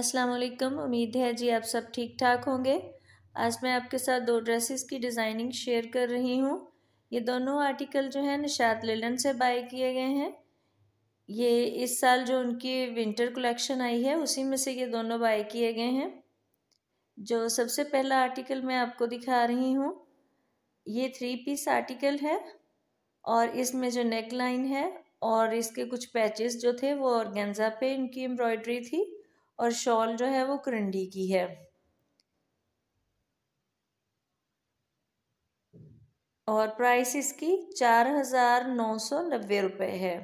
अस्सलाम वालेकुम उम्मीद है जी आप सब ठीक ठाक होंगे आज मैं आपके साथ दो ड्रेसेस की डिज़ाइनिंग शेयर कर रही हूँ ये दोनों आर्टिकल जो है निशात लेलन से बाय किए गए हैं ये इस साल जो उनकी विंटर कलेक्शन आई है उसी में से ये दोनों बाय किए गए हैं जो सबसे पहला आर्टिकल मैं आपको दिखा रही हूँ ये थ्री पीस आर्टिकल है और इसमें जो नेक लाइन है और इसके कुछ पैचेस जो थे वो ऑर्गेन्जा पे इनकी एम्ब्रॉयडरी थी और शॉल जो है वो करंडी की है और प्राइस इसकी चार हजार नौ सौ नब्बे रुपये है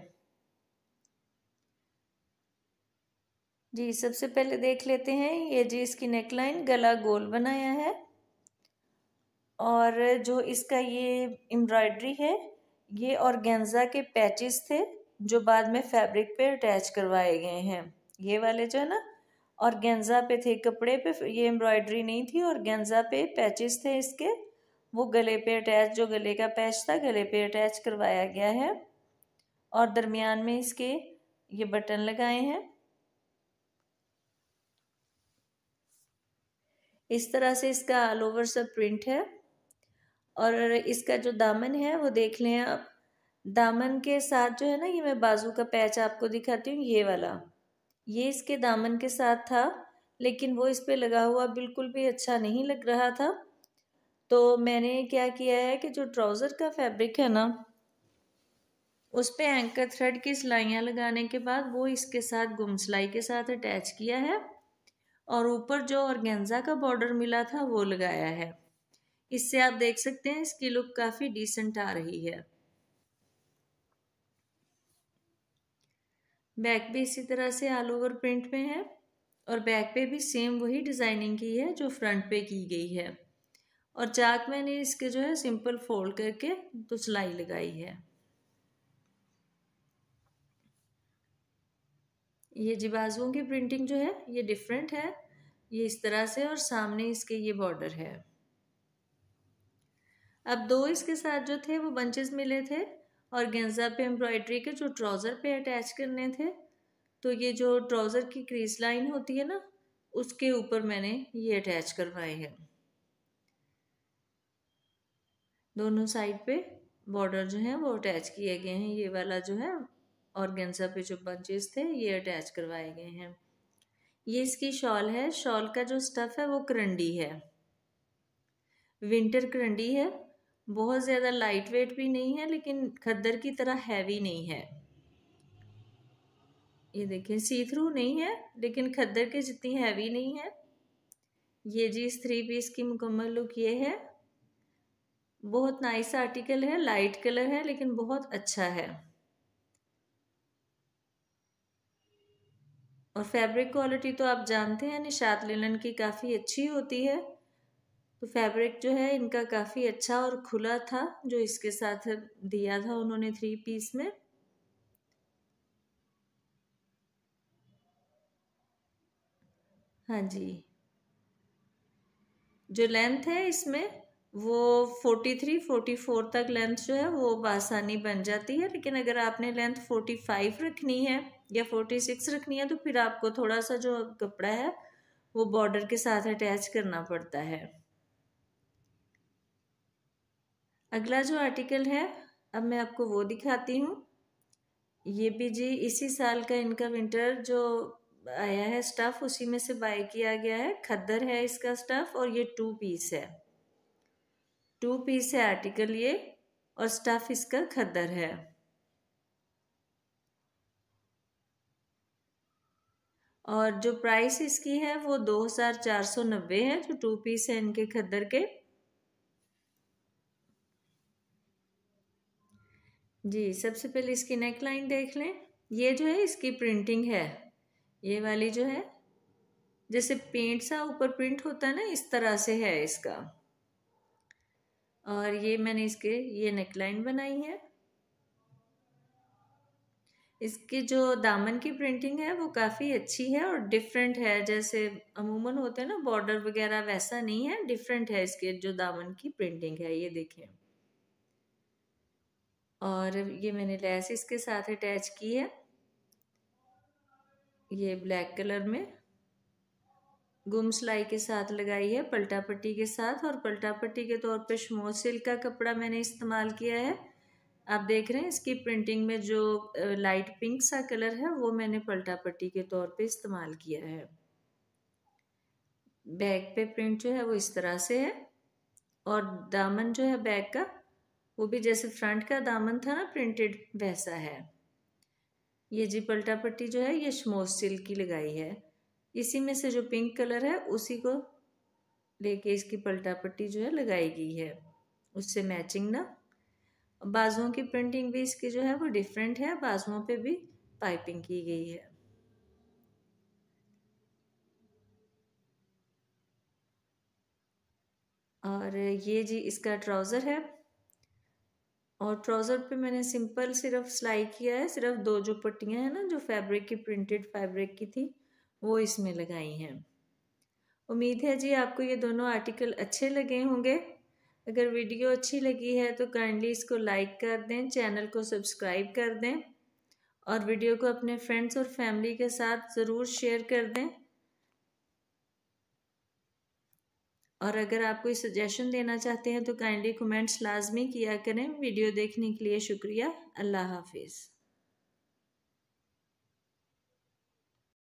जी सबसे पहले देख लेते हैं ये जी इसकी नेकलाइन गला गोल बनाया है और जो इसका ये एम्ब्रॉयडरी है ये गेंजा के पैचेस थे जो बाद में फैब्रिक पे अटैच करवाए गए हैं ये वाले जो है ना और गेंजा पे थे कपड़े पे ये एम्ब्रॉयडरी नहीं थी और गेंजा पे पैचेस थे इसके वो गले पे अटैच जो गले का पैच था गले पे अटैच करवाया गया है और दरमियान में इसके ये बटन लगाए हैं इस तरह से इसका ऑल ओवर सब प्रिंट है और इसका जो दामन है वो देख लें आप दामन के साथ जो है ना ये मैं बाजू का पैच आपको दिखाती हूँ ये वाला ये इसके दामन के साथ था लेकिन वो इस पर लगा हुआ बिल्कुल भी अच्छा नहीं लग रहा था तो मैंने क्या किया है कि जो ट्राउज़र का फैब्रिक है ना उस पर एंकर थ्रेड की सिलाइयाँ लगाने के बाद वो इसके साथ गुम सिलाई के साथ अटैच किया है और ऊपर जो ऑर्गेन्जा का बॉर्डर मिला था वो लगाया है इससे आप देख सकते हैं इसकी लुक काफ़ी डिसेंट आ रही है बैक भी इसी तरह से ऑल ओवर प्रिंट में है और बैक पे भी सेम वही डिज़ाइनिंग की है जो फ्रंट पे की गई है और चाक मैंने इसके जो है सिंपल फोल्ड करके तो सिलाई लगाई है ये जिबाजुओं की प्रिंटिंग जो है ये डिफरेंट है ये इस तरह से और सामने इसके ये बॉर्डर है अब दो इसके साथ जो थे वो बंचेस मिले थे और गेंजा पे एम्ब्रॉयड्री के जो ट्राउज़र पे अटैच करने थे तो ये जो ट्राउज़र की क्रीज लाइन होती है ना उसके ऊपर मैंने ये अटैच करवाए हैं दोनों साइड पे बॉर्डर जो है वो अटैच किए गए हैं ये वाला जो है और गेंजा पे जो बंचेस थे ये अटैच करवाए गए हैं ये इसकी शॉल है शॉल का जो स्टफ़ है वो करंडी है विंटर करंडी है बहुत ज़्यादा लाइट वेट भी नहीं है लेकिन खद्दर की तरह हैवी नहीं है ये देखिए सी थ्रू नहीं है लेकिन खद्दर के जितनी हैवी नहीं है ये जी इस थ्री पीस की मुकम्मल लुक ये है बहुत नाइस आर्टिकल है लाइट कलर है लेकिन बहुत अच्छा है और फैब्रिक क्वालिटी तो आप जानते हैं निशात लिनन की काफ़ी अच्छी होती है तो फैब्रिक जो है इनका काफ़ी अच्छा और खुला था जो इसके साथ दिया था उन्होंने थ्री पीस में हाँ जी जो लेंथ है इसमें वो फोर्टी थ्री फोर्टी फोर तक लेंथ जो है वो आसानी बन जाती है लेकिन अगर आपने लेंथ फोर्टी फाइव रखनी है या फोर्टी सिक्स रखनी है तो फिर आपको थोड़ा सा जो कपड़ा है वो बॉर्डर के साथ अटैच करना पड़ता है अगला जो आर्टिकल है अब मैं आपको वो दिखाती हूँ ये भी जी इसी साल का इनका विंटर जो आया है स्टफ़ उसी में से बाय किया गया है खद्दर है इसका स्टफ़ और ये टू पीस है टू पीस है आर्टिकल ये और स्टफ़ इसका खद्दर है और जो प्राइस इसकी है वो दो हज़ार चार सौ नब्बे है जो टू पीस है इनके खद्दर के जी सबसे पहले इसकी नेक लाइन देख लें ये जो है इसकी प्रिंटिंग है ये वाली जो है जैसे पेंट सा ऊपर प्रिंट होता है ना इस तरह से है इसका और ये मैंने इसके ये नेक लाइन बनाई है इसकी जो दामन की प्रिंटिंग है वो काफ़ी अच्छी है और डिफरेंट है जैसे अमूमन होते हैं ना बॉर्डर वगैरह वैसा नहीं है डिफरेंट है इसके जो दामन की प्रिंटिंग है ये देखें और ये मैंने लैस इसके साथ अटैच की है ये ब्लैक कलर में गुम सिलाई के साथ लगाई है पलटा पट्टी के साथ और पलटा पट्टी के तौर पे शमो सिल्क का कपड़ा मैंने इस्तेमाल किया है आप देख रहे हैं इसकी प्रिंटिंग में जो लाइट पिंक सा कलर है वो मैंने पलटा पट्टी के तौर पे इस्तेमाल किया है बैक पे प्रिंट जो है वो इस तरह से है और दामन जो है बैग का वो भी जैसे फ्रंट का दामन था ना प्रिंटेड वैसा है ये जी पलटा पट्टी जो है ये शमोस सिल्क की लगाई है इसी में से जो पिंक कलर है उसी को लेके इसकी पलटा पट्टी जो है लगाई गई है उससे मैचिंग ना बाजुओं की प्रिंटिंग भी इसकी जो है वो डिफरेंट है बाजुओं पे भी पाइपिंग की गई है और ये जी इसका ट्राउज़र है और ट्राउज़र पे मैंने सिंपल सिर्फ सिलाई किया है सिर्फ दो जो पट्टियाँ हैं ना जो फैब्रिक की प्रिंटेड फैब्रिक की थी वो इसमें लगाई हैं उम्मीद है जी आपको ये दोनों आर्टिकल अच्छे लगे होंगे अगर वीडियो अच्छी लगी है तो काइंडली इसको लाइक कर दें चैनल को सब्सक्राइब कर दें और वीडियो को अपने फ्रेंड्स और फैमिली के साथ ज़रूर शेयर कर दें और अगर आप कोई सजेशन देना चाहते हैं तो काइंडली कमेंट्स लाजमी किया करें वीडियो देखने के लिए शुक्रिया अल्लाह हाफिज़